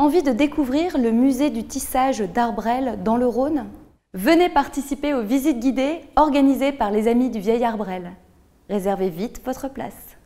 Envie de découvrir le musée du tissage d'Arbrel dans le Rhône Venez participer aux visites guidées organisées par les Amis du Vieil Arbrel. Réservez vite votre place.